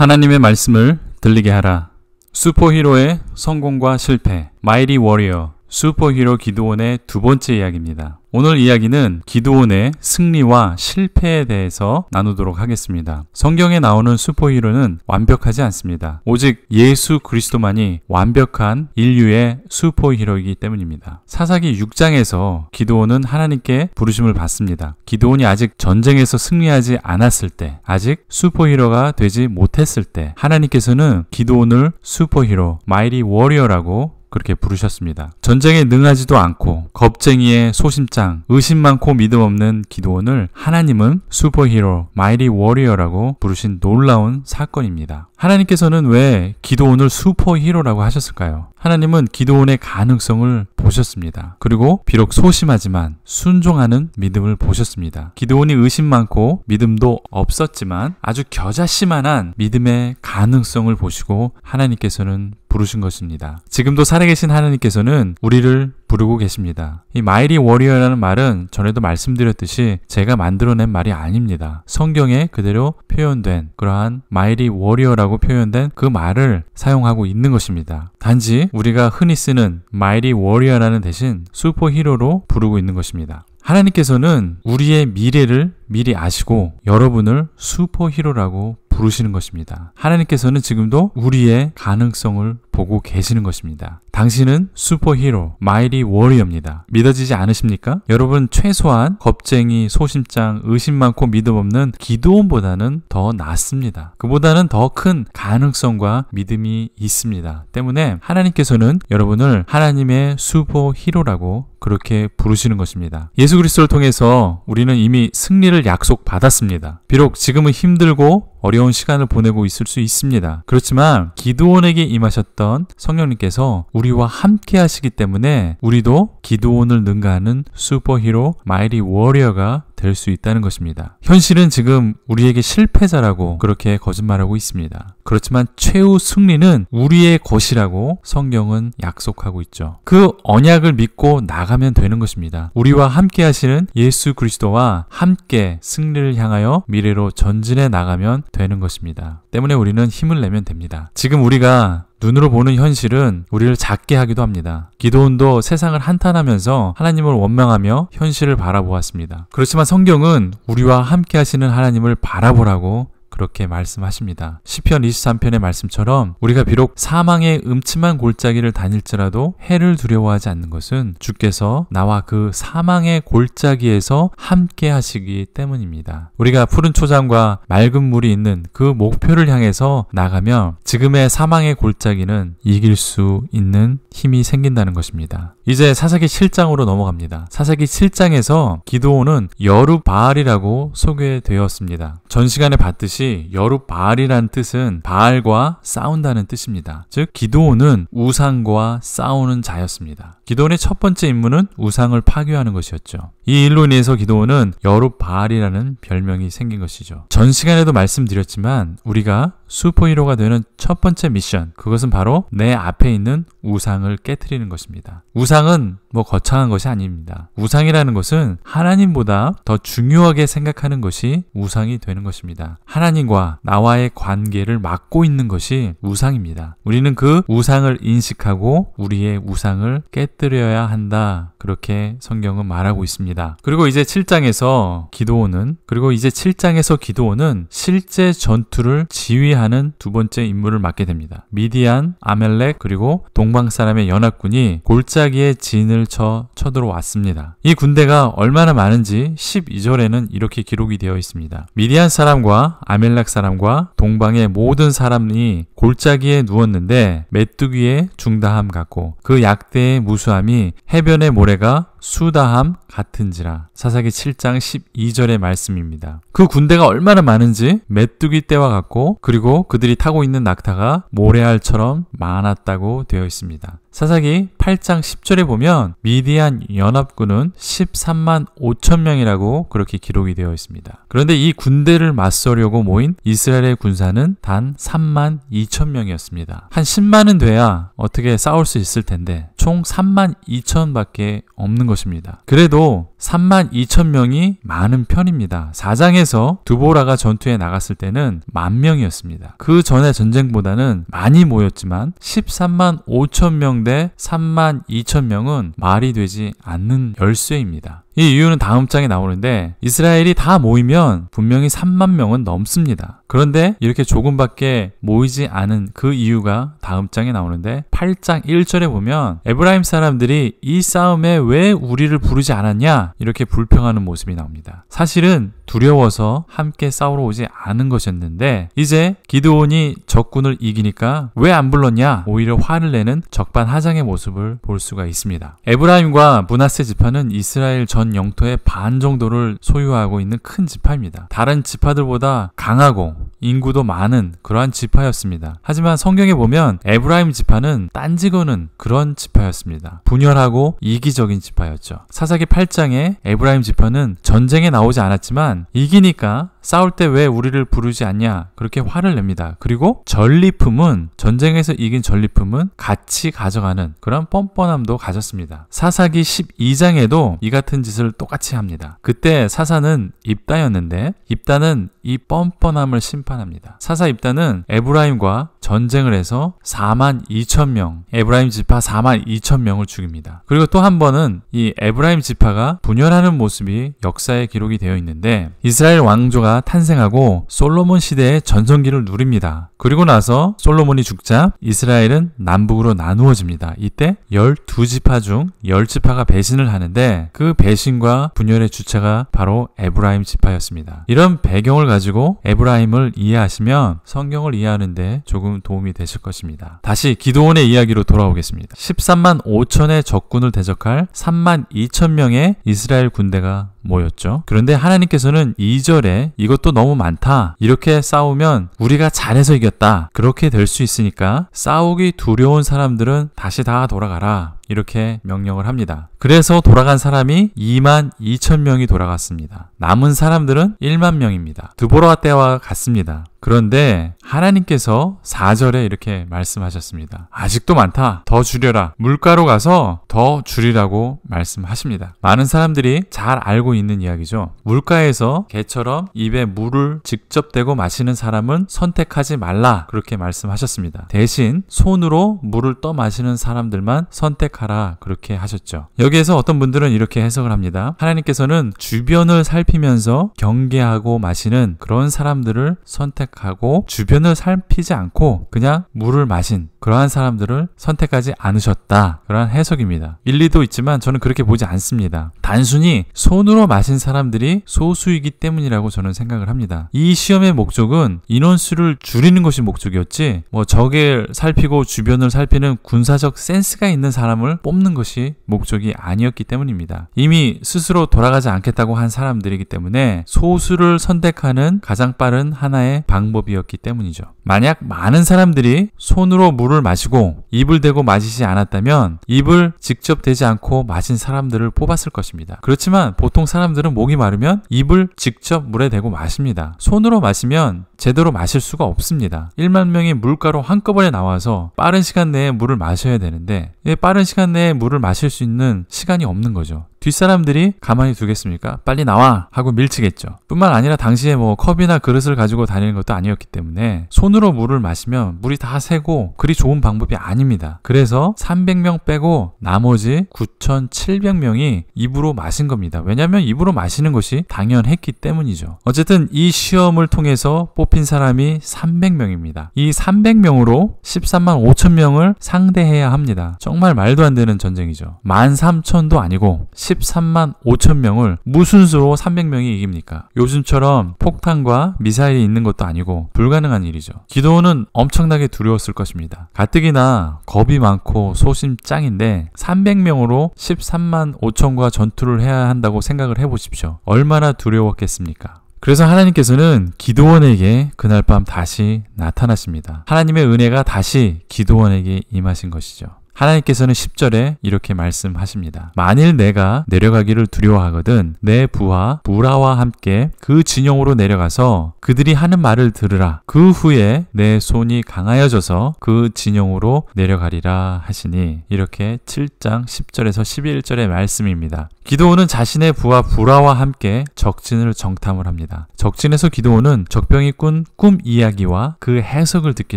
하나님의 말씀을 들리게 하라. 슈퍼히로의 성공과 실패. 마이리 워리어. 슈퍼히로 기도원의 두 번째 이야기입니다. 오늘 이야기는 기도원의 승리와 실패에 대해서 나누도록 하겠습니다. 성경에 나오는 슈퍼히로는 완벽하지 않습니다. 오직 예수 그리스도만이 완벽한 인류의 슈퍼히로이기 때문입니다. 사사기 6장에서 기도원은 하나님께 부르심을 받습니다. 기도원이 아직 전쟁에서 승리하지 않았을 때, 아직 슈퍼히로가 되지 못했을 때 하나님께서는 기도원을 슈퍼히로, 마이리 워리어라고 그렇게 부르셨습니다. 전쟁에 능하지도 않고 겁쟁이의 소심장, 의심 많고 믿음 없는 기도원을 하나님은 슈퍼히로, 마이리 워리어라고 부르신 놀라운 사건입니다. 하나님께서는 왜 기도원을 슈퍼히로라고 하셨을까요? 하나님은 기도원의 가능성을 보셨습니다. 그리고 비록 소심하지만 순종하는 믿음을 보셨습니다. 기도원이 의심 많고 믿음도 없었지만 아주 겨자씨만한 믿음의 가능성을 보시고 하나님께서는 부르신 것입니다. 지금도 살아계신 하나님께서는 우리를 부르고 계십니다. 이 마이리 워리어라는 말은 전에도 말씀드렸듯이 제가 만들어낸 말이 아닙니다. 성경에 그대로 표현된 그러한 마이리 워리어라고 표현된 그 말을 사용하고 있는 것입니다. 단지 우리가 흔히 쓰는 마이리 워리어라는 대신 슈퍼 히로로 부르고 있는 것입니다. 하나님께서는 우리의 미래를 미리 아시고 여러분을 슈퍼 히로라고 부르시는 것입니다. 하나님께서는 지금도 우리의 가능성을 보고 계시는 것입니다. 당신은 슈퍼히로, 마이리 워리어입니다. 믿어지지 않으십니까? 여러분 최소한 겁쟁이, 소심장, 의심 많고 믿음 없는 기도원보다는 더 낫습니다. 그보다는 더 큰 가능성과 믿음이 있습니다. 때문에 하나님께서는 여러분을 하나님의 슈퍼히로라고 그렇게 부르시는 것입니다. 예수 그리스도를 통해서 우리는 이미 승리를 약속받았습니다. 비록 지금은 힘들고 어려운 시간을 보내고 있을 수 있습니다. 그렇지만 기도원에게 임하셨던 성령님께서 우리 우리와 함께 하시기 때문에 우리도 기도원을 능가하는 슈퍼히로 마이리 워리어가 될수 있다는 것입니다. 현실은 지금 우리에게 실패자라고 그렇게 거짓말하고 있습니다. 그렇지만 최후 승리는 우리의 것이라고 성경은 약속하고 있죠. 그 언약을 믿고 나가면 되는 것입니다. 우리와 함께 하시는 예수 그리스도와 함께 승리를 향하여 미래로 전진해 나가면 되는 것입니다. 때문에 우리는 힘을 내면 됩니다. 지금 우리가 눈으로 보는 현실은 우리를 작게 하기도 합니다. 기도원도 세상을 한탄하면서 하나님을 원망하며 현실을 바라보았습니다. 그렇지만 성경은 우리와 함께 하시는 하나님을 바라보라고 그렇게 말씀하십니다. 시편 23편의 말씀처럼 우리가 비록 사망의 음침한 골짜기를 다닐지라도 해를 두려워하지 않는 것은 주께서 나와 그 사망의 골짜기에서 함께 하시기 때문입니다. 우리가 푸른 초장과 맑은 물이 있는 그 목표를 향해서 나가며 지금의 사망의 골짜기는 이길 수 있는 힘이 생긴다는 것입니다. 이제 사사기 7장으로 넘어갑니다. 사사기 7장에서 기도원은 여루 바알이라고 소개되었습니다. 전 시간에 봤듯이 여룻바알이란 뜻은 바알과 싸운다는 뜻입니다. 즉 기도원은 우상과 싸우는 자였습니다. 기도원의 첫 번째 임무는 우상을 파괴하는 것이었죠. 이 일로 인해서 기도원은 여룻바알이라는 별명이 생긴 것이죠. 전 시간에도 말씀드렸지만 우리가 슈퍼히로가 되는 첫 번째 미션 그것은 바로 내 앞에 있는 우상을 깨뜨리는 것입니다. 우상은 뭐 거창한 것이 아닙니다. 우상이라는 것은 하나님보다 더 중요하게 생각하는 것이 우상이 되는 것입니다. 하나님과 나와의 관계를 막고 있는 것이 우상입니다. 우리는 그 우상을 인식하고 우리의 우상을 깨뜨려야 한다. 그렇게 성경은 말하고 있습니다. 그리고 이제 7장에서 기도원은 그리고 이제 7장에서 기도원은 실제 전투를 지휘하는 두 번째 임무를 맡게 됩니다. 미디안, 아멜렉 그리고 동방 사람의 연합군이 골짜기에 진을 군대를 쳐 쳐들어왔습니다. 이 군대가 얼마나 많은지 12절에는 이렇게 기록이 되어 있습니다. 미디안 사람과 아멜락 사람과 동방의 모든 사람이 골짜기에 누웠는데 메뚜기의 중다함 같고 그 약대의 무수함이 해변의 모래가 수다함 같은지라. 사사기 7장 12절의 말씀입니다. 그 군대가 얼마나 많은지 메뚜기 때와 같고 그리고 그들이 타고 있는 낙타가 모래알처럼 많았다고 되어 있습니다. 사사기 8장 10절에 보면 미디안 연합군은 13만 5천 명이라고 그렇게 기록이 되어 있습니다. 그런데 이 군대를 맞서려고 모인 이스라엘의 군사는 단 3만 2천 명이었습니다. 한 10만은 돼야 어떻게 싸울 수 있을 텐데 총 3만 2천밖에 없는 것입니다. 그래도 3만 2천 명이 많은 편입니다. 4장에서 두보라가 전투에 나갔을 때는 만 명이었습니다. 그전에 전쟁보다는 많이 모였지만 13만 5천 명대 3만 2천 명은 말이 되지 않는 열쇠입니다. 이 이유는 다음 장에 나오는데 이스라엘이 다 모이면 분명히 3만 명은 넘습니다. 그런데 이렇게 조금밖에 모이지 않은 그 이유가 다음 장에 나오는데 8장 1절에 보면 에브라임 사람들이 이 싸움에 왜 우리를 부르지 않았냐 이렇게 불평하는 모습이 나옵니다. 사실은 두려워서 함께 싸우러 오지 않은 것이었는데 이제 기드온이 적군을 이기니까 왜 안 불렀냐 오히려 화를 내는 적반하장의 모습을 볼 수가 있습니다. 에브라임과 문하세 지파는 이스라엘 전 영토의 반 정도를 소유하고 있는 큰 지파입니다. 다른 지파들보다 강하고 인구도 많은 그러한 지파였습니다. 하지만 성경에 보면 에브라임 지파는 딴지거는 그런 지파였습니다. 분열하고 이기적인 지파였죠. 사사기 8장에 에브라임 지파는 전쟁에 나오지 않았지만 이기니까 싸울 때 왜 우리를 부르지 않냐 그렇게 화를 냅니다. 그리고 전리품은 전쟁에서 이긴 전리품은 같이 가져가는 그런 뻔뻔함도 가졌습니다. 사사기 12장에도 이 같은 짓을 똑같이 합니다. 그때 사사는 입다였는데 입다는 이 뻔뻔함을 심판합니다. 사사 입다는 에브라임과 전쟁을 해서 4만 2천 명, 에브라임 지파 4만 2천 명을 죽입니다. 그리고 또 한 번은 이 에브라임 지파가 분열하는 모습이 역사에 기록이 되어 있는데 이스라엘 왕조가 탄생하고 솔로몬 시대의 전성기를 누립니다. 그리고 나서 솔로몬이 죽자 이스라엘은 남북으로 나누어집니다. 이때 12지파 중 10지파가 배신을 하는데 그 배신과 분열의 주체가 바로 에브라임 지파였습니다. 이런 배경을 가지고 에브라임을 이해하시면 성경을 이해하는데 조금 조금 도움이 되실 것입니다. 다시 기도원의 이야기로 돌아오겠습니다. 13만 5천의 적군을 대적할 3만 2천 명의 이스라엘 군대가 모였죠. 그런데 하나님께서는 2절에 이것도 너무 많다. 이렇게 싸우면 우리가 잘해서 이겼다. 그렇게 될 수 있으니까 싸우기 두려운 사람들은 다시 다 돌아가라. 이렇게 명령을 합니다. 그래서 돌아간 사람이 2만 2천 명이 돌아갔습니다. 남은 사람들은 1만 명입니다. 두보라 때와 같습니다. 그런데 하나님께서 4절에 이렇게 말씀하셨습니다. 아직도 많다. 더 줄여라. 물가로 가서 더 줄이라고 말씀하십니다. 많은 사람들이 잘 알고 있는 이야기죠. 물가에서 개처럼 입에 물을 직접 대고 마시는 사람은 선택하지 말라. 그렇게 말씀하셨습니다. 대신 손으로 물을 떠 마시는 사람들만 선택하 생각하라 그렇게 하셨죠. 여기에서 어떤 분들은 이렇게 해석을 합니다. 하나님께서는 주변을 살피면서 경계하고 마시는 그런 사람들을 선택하고 주변을 살피지 않고 그냥 물을 마신 그러한 사람들을 선택하지 않으셨다. 그러한 해석입니다. 일리도 있지만 저는 그렇게 보지 않습니다. 단순히 손으로 마신 사람들이 소수이기 때문이라고 저는 생각을 합니다. 이 시험의 목적은 인원수를 줄이는 것이 목적이었지 뭐 적을 살피고 주변을 살피는 군사적 센스가 있는 사람을 사람을 뽑는 것이 목적이 아니었기 때문입니다. 이미 스스로 돌아가지 않겠다고 한 사람들이기 때문에 소수를 선택하는 가장 빠른 하나의 방법이었기 때문이죠. 만약 많은 사람들이 손으로 물을 마시고 입을 대고 마시지 않았다면 입을 직접 대지 않고 마신 사람들을 뽑았을 것입니다. 그렇지만 보통 사람들은 목이 마르면 입을 직접 물에 대고 마십니다. 손으로 마시면 제대로 마실 수가 없습니다. 1만 명이 물가로 한꺼번에 나와서 빠른 시간 내에 물을 마셔야 되는데 예, 빠른 시간 내에 물을 마실 수 있는 시간이 없는 거죠. 뒷사람들이 가만히 두겠습니까? 빨리 나와! 하고 밀치겠죠. 뿐만 아니라 당시에 뭐 컵이나 그릇을 가지고 다니는 것도 아니었기 때문에 손으로 물을 마시면 물이 다 새고 그리 좋은 방법이 아닙니다. 그래서 300명 빼고 나머지 9,700명이 입으로 마신 겁니다. 왜냐면 입으로 마시는 것이 당연했기 때문이죠. 어쨌든 이 시험을 통해서 뽑힌 사람이 300명입니다. 이 300명으로 13만 5천명을 상대해야 합니다. 정말 말도 안 되는 전쟁이죠. 13,000도 아니고 13만 5천 명을 무슨 수로 300명이 이깁니까? 요즘처럼 폭탄과 미사일이 있는 것도 아니고 불가능한 일이죠. 기도원은 엄청나게 두려웠을 것입니다. 가뜩이나 겁이 많고 소심짱인데 300명으로 13만 5천과 전투를 해야 한다고 생각을 해보십시오. 얼마나 두려웠겠습니까? 그래서 하나님께서는 기도원에게 그날 밤 다시 나타나십니다. 하나님의 은혜가 다시 기도원에게 임하신 것이죠. 하나님께서는 10절에 이렇게 말씀하십니다. 만일 내가 내려가기를 두려워하거든 내 부하 부라와 함께 그 진영으로 내려가서 그들이 하는 말을 들으라. 그 후에 내 손이 강하여져서 그 진영으로 내려가리라 하시니 이렇게 7장 10절에서 11절의 말씀입니다. 기도원은 자신의 부하 부라와 함께 적진을 정탐을 합니다. 적진에서 기도원은 적병이 꾼 꿈 이야기와 그 해석을 듣게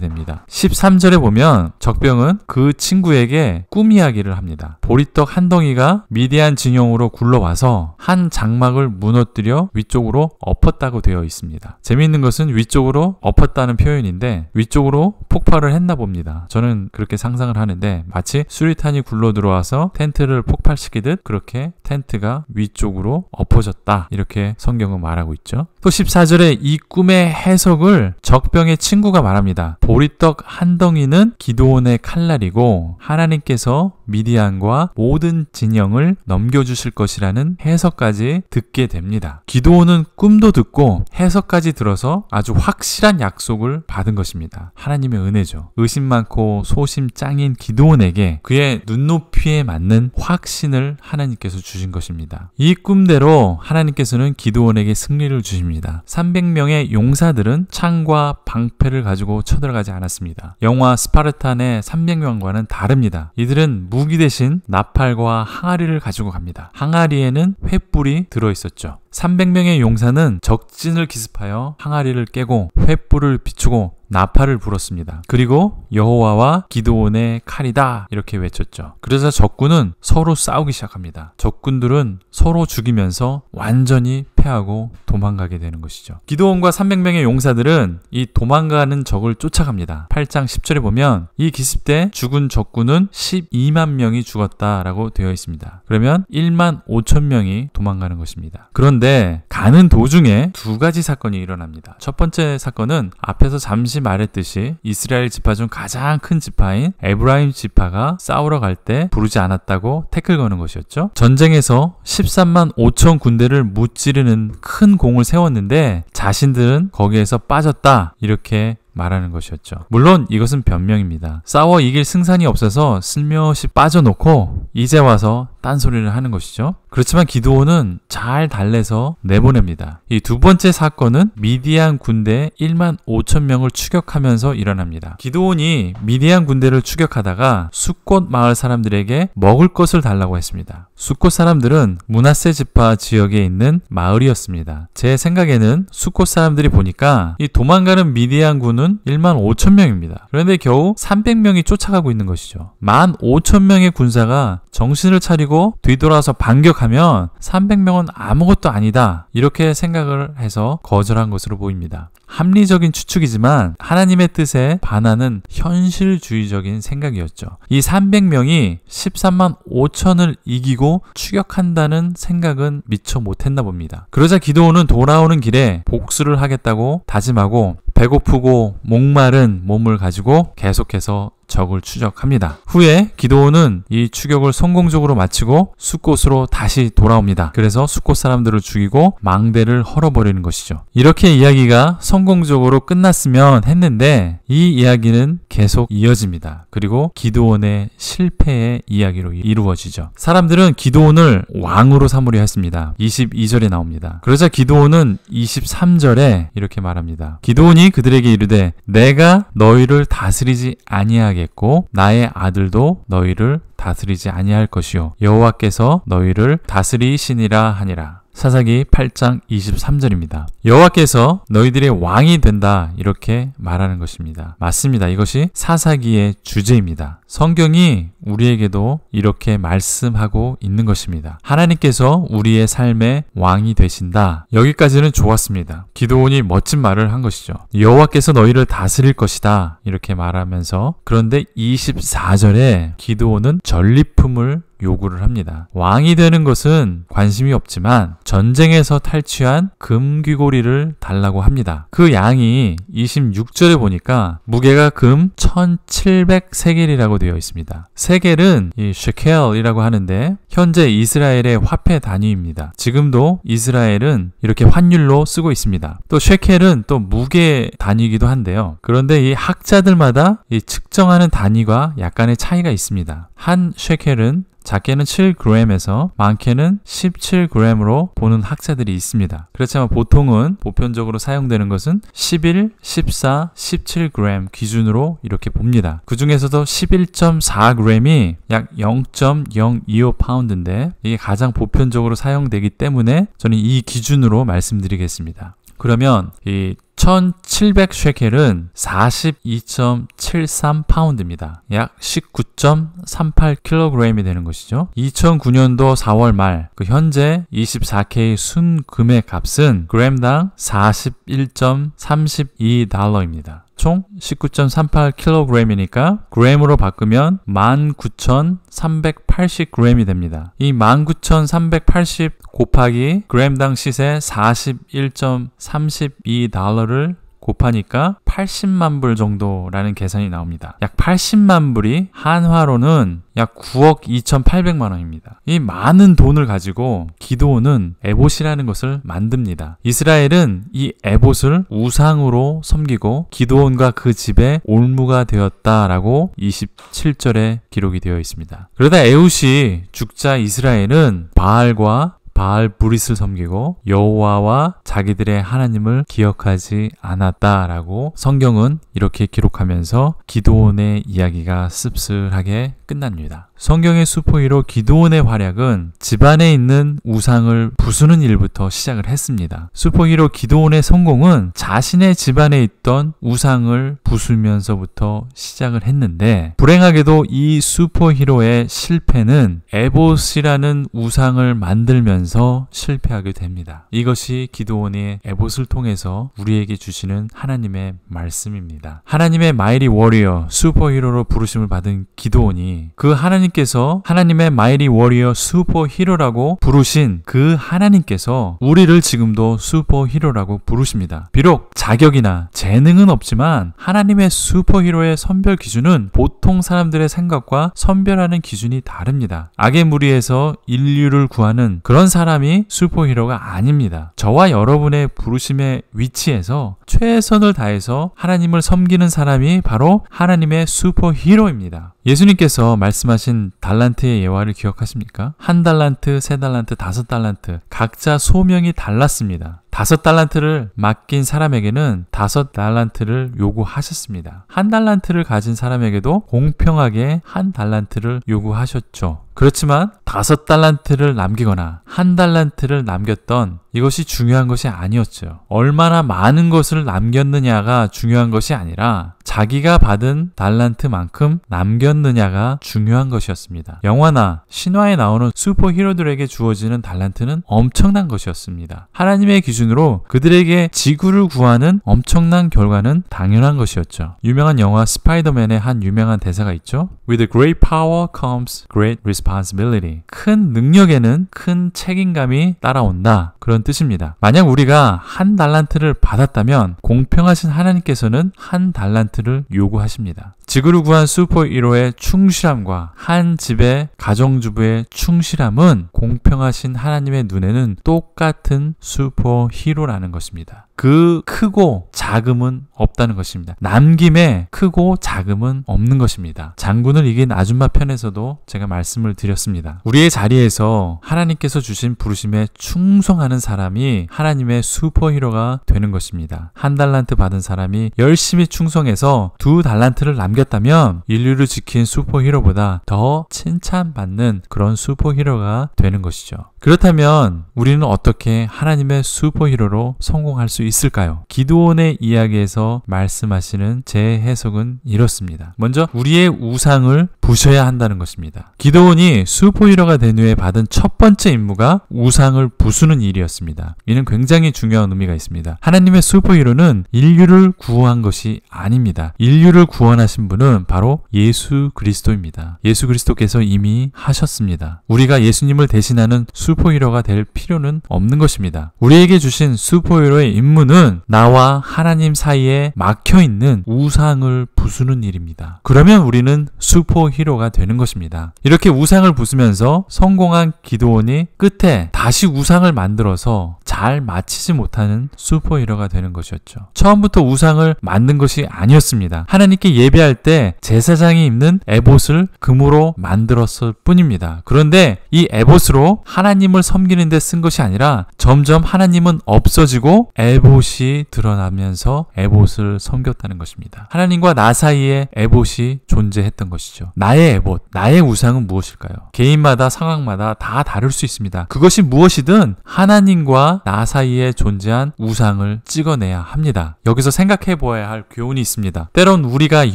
됩니다. 13절에 보면 적병은 그 친구에게 신에게 꿈 이야기를 합니다. 보리떡 한 덩이가 미대한 징용으로 굴러와서 한 장막을 무너뜨려 위쪽으로 엎었다고 되어 있습니다. 재미있는 것은 위쪽으로 엎었다는 표현인데 위쪽으로 폭발을 했나 봅니다. 저는 그렇게 상상을 하는데 마치 수리탄이 굴러 들어와서 텐트를 폭발시키듯 그렇게 텐트가 위쪽으로 엎어졌다. 이렇게 성경은 말하고 있죠. 또 14절에 이 꿈의 해석을 적병의 친구가 말합니다. 보리떡 한 덩이는 기도원의 칼날이고 하나 하나님께서 미디안과 모든 진영을 넘겨주실 것이라는 해석까지 듣게 됩니다. 기도원은 꿈도 듣고 해석까지 들어서 아주 확실한 약속을 받은 것입니다. 하나님의 은혜죠. 의심 많고 소심 짱인 기도원에게 그의 눈높이에 맞는 확신을 하나님께서 주신 것입니다. 이 꿈대로 하나님께서는 기도원에게 승리를 주십니다. 300명의 용사들은 창과 방패를 가지고 쳐들어가지 않았습니다. 영화 스파르탄의 300명과는 다릅니다. 씁니다. 이들은 무기 대신 나팔과 항아리를 가지고 갑니다. 항아리에는 횃불이 들어있었죠. 300명의 용사는 적진을 기습하여 항아리를 깨고 횃불을 비추고 나팔을 불었습니다. 그리고 여호와와 기도원의 칼이다 이렇게 외쳤죠. 그래서 적군은 서로 싸우기 시작합니다. 적군들은 서로 죽이면서 완전히 패하고 도망가게 되는 것이죠. 기도원과 300명의 용사들은 이 도망가는 적을 쫓아갑니다. 8장 10절에 보면 이 기습 때 죽은 적군은 12만 명이 죽었다라고 되어 있습니다. 그러면 1만 5천 명이 도망가는 것입니다. 그런데 가는 도중에 두 가지 사건이 일어납니다. 첫 번째 사건은 앞에서 잠시 말했듯이 이스라엘 지파 중 가장 큰 지파인 에브라임 지파가 싸우러 갈 때 부르지 않았다고 태클 거는 것이었죠. 전쟁에서 13만 5천 군대를 무찌르는 만는큰 공을 세웠는데 자신들은 거기에서 빠졌다 이렇게 말하는 것이었죠. 물론 이것은 변명입니다. 싸워 이길 승산이 없어서 슬며시 빠져놓고 이제 와서 딴소리를 하는 것이죠. 그렇지만 기드온은 잘 달래서 내보냅니다. 이 두 번째 사건은 미디안 군대 1만 5천 명을 추격하면서 일어납니다. 기드온이 미디안 군대를 추격하다가 수꽃 마을 사람들에게 먹을 것을 달라고 했습니다. 수꽃 사람들은 문하세 지파 지역에 있는 마을이었습니다. 제 생각에는 수꽃 사람들이 보니까 이 도망가는 미디안 군은 1만 5천 명입니다. 그런데 겨우 300명이 쫓아가고 있는 것이죠. 1만 5천 명의 군사가 정신을 차리고 뒤돌아서 반격 생각하면 300명은 아무것도 아니다. 이렇게 생각을 해서 거절한 것으로 보입니다. 합리적인 추측이지만 하나님의 뜻에 반하는 현실주의적인 생각이었죠. 이 300명이 13만 5천을 이기고 추격한다는 생각은 미처 못했나 봅니다. 그러자 기도원은 돌아오는 길에 복수를 하겠다고 다짐하고 배고프고 목마른 몸을 가지고 계속해서 적을 추적합니다. 후에 기도원은 이 추격을 성공적으로 마치고 숲곳으로 다시 돌아옵니다. 그래서 숲곳 사람들을 죽이고 망대를 헐어버리는 것이죠. 이렇게 이야기가 성공적으로 끝났으면 했는데 이 이야기는 계속 이어집니다. 그리고 기도원의 실패의 이야기로 이루어지죠. 사람들은 기도원을 왕으로 삼으려 했습니다. 22절에 나옵니다. 그러자 기도원은 23절에 이렇게 말합니다. 기도원이 그들에게 이르되 내가 너희를 다스리지 아니하게 아니하겠고 나의 아들도 너희를 다스리지 아니할 것이요 여호와께서 너희를 다스리시니라 하니라. 사사기 8장 23절입니다. 여호와께서 너희들의 왕이 된다 이렇게 말하는 것입니다. 맞습니다. 이것이 사사기의 주제입니다. 성경이 우리에게도 이렇게 말씀하고 있는 것입니다. 하나님께서 우리의 삶의 왕이 되신다. 여기까지는 좋았습니다. 기도원이 멋진 말을 한 것이죠. 여호와께서 너희를 다스릴 것이다. 이렇게 말하면서 그런데 24절에 기도원은 전리품을 요구를 합니다. 왕이 되는 것은 관심이 없지만 전쟁에서 탈취한 금귀고리를 달라고 합니다. 그 양이 26절에 보니까 무게가 금 1700세겔이라고 되어 있습니다. 세겔은 이 쉐켈이라고 하는데 현재 이스라엘의 화폐 단위입니다. 지금도 이스라엘은 이렇게 환율로 쓰고 있습니다. 또 쉐켈은 또 무게 단위이기도 한데요. 그런데 이 학자들마다 이 측정하는 단위가 약간의 차이가 있습니다. 한 쉐켈은 작게는 7g에서 많게는 17g으로 보는 학자들이 있습니다. 그렇지만 보통은 보편적으로 사용되는 것은 11, 14, 17g 기준으로 이렇게 봅니다. 그 중에서도 11.4g이 약 0.025파운드인데 이게 가장 보편적으로 사용되기 때문에 저는 이 기준으로 말씀드리겠습니다. 그러면 이1,700 쉐켈은 42.73 파운드입니다. 약 19.38kg이 되는 것이죠. 2009년도 4월 말, 그 현재 24K 순 금액 값은 그램당 41.32달러입니다. 총 19.38kg이니까 그램으로 바꾸면 19,380g이 됩니다. 이 19,380 곱하기 g당 시세 41.32달러를 곱하니까 80만 불 정도라는 계산이 나옵니다. 약 80만 불이 한화로는 약 9억 2,800만 원입니다. 이 많은 돈을 가지고 기도원은 에봇이라는 것을 만듭니다. 이스라엘은 이 에봇을 우상으로 섬기고 기도원과 그 집에 올무가 되었다라고 27절에 기록이 되어 있습니다. 그러다 에웃이 죽자 이스라엘은 바알과 바알 브릿을 섬기고 여호와와 자기들의 하나님을 기억하지 않았다라고 성경은 이렇게 기록하면서 기도원의 이야기가 씁쓸하게 끝납니다. 성경의 수포이로 기도원의 활약은 집안에 있는 우상을 부수는 일부터 시작을 했습니다. 수포이로 기도원의 성공은 자신의 집안에 있던 우상을 부수면서부터 시작을 했는데 불행하게도 이 수포히로의 실패는 에봇이라는 우상을 만들면서 실패하게 됩니다. 이것이 기도원의 에봇을 통해서 우리에게 주시는 하나님의 말씀입니다. 하나님의 마이리 워리어 슈퍼히로로 부르심을 받은 기도원이 그 하나님 하나님께서 하나님의 마이리 워리어 슈퍼 히로라고 부르신 그 하나님께서 우리를 지금도 슈퍼 히로라고 부르십니다. 비록 자격이나 재능은 없지만 하나님의 슈퍼 히로의 선별 기준은 보통 사람들의 생각과 선별하는 기준이 다릅니다. 악의 무리에서 인류를 구하는 그런 사람이 슈퍼 히로가 아닙니다. 저와 여러분의 부르심의 위치에서 최선을 다해서 하나님을 섬기는 사람이 바로 하나님의 슈퍼 히로입니다. 예수님께서 말씀하신 달란트의 예화를 기억하십니까? 한 달란트, 세 달란트, 다섯 달란트 각자 소명이 달랐습니다. 다섯 달란트를 맡긴 사람에게는 다섯 달란트를 요구하셨습니다. 한 달란트를 가진 사람에게도 공평하게 한 달란트를 요구하셨죠. 그렇지만 다섯 달란트를 남기거나 한 달란트를 남겼던 이것이 중요한 것이 아니었죠. 얼마나 많은 것을 남겼느냐가 중요한 것이 아니라 자기가 받은 달란트만큼 남겼느냐가 중요한 것이었습니다. 영화나 신화에 나오는 슈퍼히로들에게 주어지는 달란트는 엄청난 것이었습니다. 하나님의 기준으로 그들에게 지구를 구하는 엄청난 결과는 당연한 것이었죠. 유명한 영화 스파이더맨의 한 유명한 대사가 있죠. With great power comes great responsibility. responsibility. 큰 능력에는 큰 책임감이 따라온다. 그런 뜻입니다. 만약 우리가 한 달란트를 받았다면 공평하신 하나님께서는 한 달란트를 요구하십니다. 지구를 구한 슈퍼 1호의 충실함과 한 집의 가정주부의 충실함은 공평하신 하나님의 눈에는 똑같은 슈퍼 히로라는 것입니다. 그 크고 작음은 없다는 것입니다. 남김에 크고 작음은 없는 것입니다. 장군을 이긴 아줌마 편에서도 제가 말씀을 드렸습니다. 우리의 자리에서 하나님께서 주신 부르심에 충성하는 사람이 하나님의 슈퍼히로가 되는 것입니다. 한 달란트 받은 사람이 열심히 충성해서 두 달란트를 남겼다면 인류를 지킨 슈퍼히로보다 더 칭찬받는 그런 슈퍼히로가 되는 것이죠. 그렇다면 우리는 어떻게 하나님의 슈퍼히로로 성공할 수 있을까요? 기도원의 이야기에서 말씀하시는 제 해석은 이렇습니다. 먼저 우리의 우상을 부셔야 한다는 것입니다. 기도원이 슈퍼히로가 된 후에 받은 첫 번째 임무가 우상을 부수는 일이었습니다. 이는 굉장히 중요한 의미가 있습니다. 하나님의 슈퍼히로는 인류를 구호한 것이 아닙니다. 인류를 구원하신 분은 바로 예수 그리스도입니다. 예수 그리스도께서 이미 하셨습니다. 우리가 예수님을 대신하는 수 슈퍼히어가 될 필요는 없는 것입니다. 우리에게 주신 슈퍼히어의 임무는 나와 하나님 사이에 막혀있는 우상을 부수는 일입니다. 그러면 우리는 슈퍼히어가 되는 것입니다. 이렇게 우상을 부수면서 성공한 기도원이 끝에 다시 우상을 만들어서 잘 마치지 못하는 슈퍼히어로가 되는 것이었죠. 처음부터 우상을 만든 것이 아니었습니다. 하나님께 예배할 때 제사장이 입는 에봇을 금으로 만들었을 뿐입니다. 그런데 이 에봇으로 하나님을 섬기는 데 쓴 것이 아니라 점점 하나님은 없어지고 에봇이 드러나면서 에봇을 섬겼다는 것입니다. 하나님과 나 사이에 에봇이 존재했던 것이죠. 나의 에봇, 나의 우상은 무엇일까요? 개인마다 상황마다 다 다를 수 있습니다. 그것이 무엇이든 하나님과 나 사이에 존재한 우상을 찍어내야 합니다. 여기서 생각해 보아야 할 교훈이 있습니다. 때론 우리가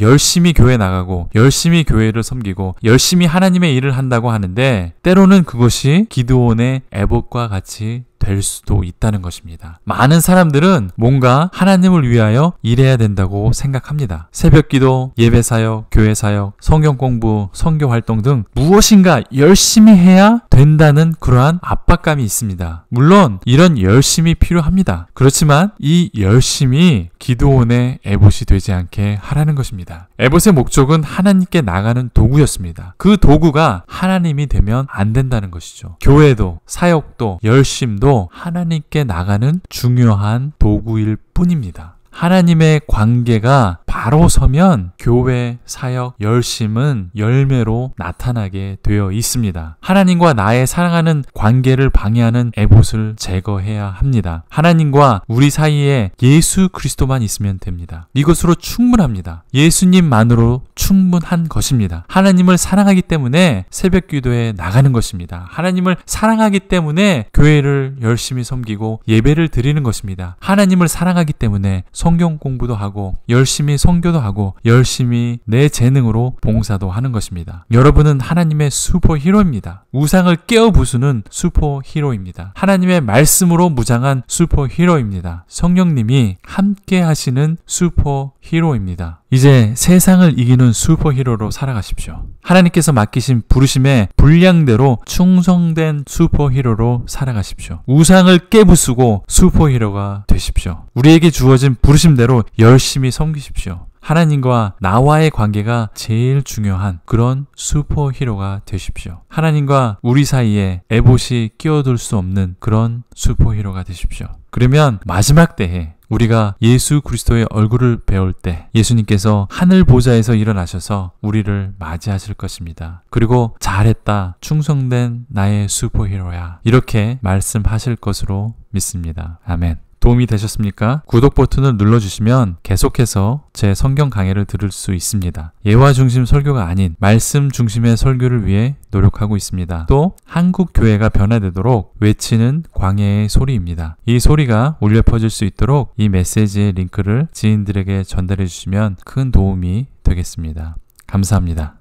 열심히 교회 나가고 열심히 교회를 섬기고 열심히 하나님의 일을 한다고 하는데 때로는 그것이 기도원의 애복과 같이 될 수도 있다는 것입니다. 많은 사람들은 뭔가 하나님을 위하여 일해야 된다고 생각합니다. 새벽 기도, 예배 사역, 교회 사역, 성경 공부, 성교 활동 등 무엇인가 열심히 해야 된다는 그러한 압박감이 있습니다. 물론 이런 열심이 필요합니다. 그렇지만 이 열심이 기도원의 에봇이 되지 않게 하라는 것입니다. 에봇의 목적은 하나님께 나가는 도구였습니다. 그 도구가 하나님이 되면 안 된다는 것이죠. 교회도 사역도 열심도 하나님께 나가는 중요한 도구일 뿐입니다. 하나님의 관계가 바로 서면 교회 사역 열심은 열매로 나타나게 되어 있습니다. 하나님과 나의 사랑하는 관계를 방해하는 에봇을 제거해야 합니다. 하나님과 우리 사이에 예수 그리스도만 있으면 됩니다. 이것으로 충분합니다. 예수님만으로 충분한 것입니다. 하나님을 사랑하기 때문에 새벽 기도에 나가는 것입니다. 하나님을 사랑하기 때문에 교회를 열심히 섬기고 예배를 드리는 것입니다. 하나님을 사랑하기 때문에 섬 성경 공부도 하고 열심히 성교도 하고 열심히 내 재능으로 봉사도 하는 것입니다. 여러분은 하나님의 슈퍼히로입니다. 우상을 깨어 부수는 슈퍼히로입니다. 하나님의 말씀으로 무장한 슈퍼히로입니다. 성령님이 함께 하시는 슈퍼히로입니다. 이제 세상을 이기는 슈퍼히로로 살아가십시오. 하나님께서 맡기신 부르심에 분량대로 충성된 슈퍼히로로 살아가십시오. 우상을 깨부수고 슈퍼히로가 되십시오. 우리에게 주어진 부르심대로 열심히 섬기십시오. 하나님과 나와의 관계가 제일 중요한 그런 슈퍼히로가 되십시오. 하나님과 우리 사이에 에봇이 끼어들 수 없는 그런 슈퍼히로가 되십시오. 그러면 마지막 때에 우리가 예수 그리스도의 얼굴을 배울 때 예수님께서 하늘 보좌에서 일어나셔서 우리를 맞이하실 것입니다. 그리고 잘했다. 충성된 나의 슈퍼히로야. 이렇게 말씀하실 것으로 믿습니다. 아멘. 도움이 되셨습니까? 구독 버튼을 눌러주시면 계속해서 제 성경 강해를 들을 수 있습니다. 예화 중심 설교가 아닌 말씀 중심의 설교를 위해 노력하고 있습니다. 또 한국 교회가 변화되도록 외치는 광해의 소리입니다. 이 소리가 울려 퍼질 수 있도록 이 메시지의 링크를 지인들에게 전달해 주시면 큰 도움이 되겠습니다. 감사합니다.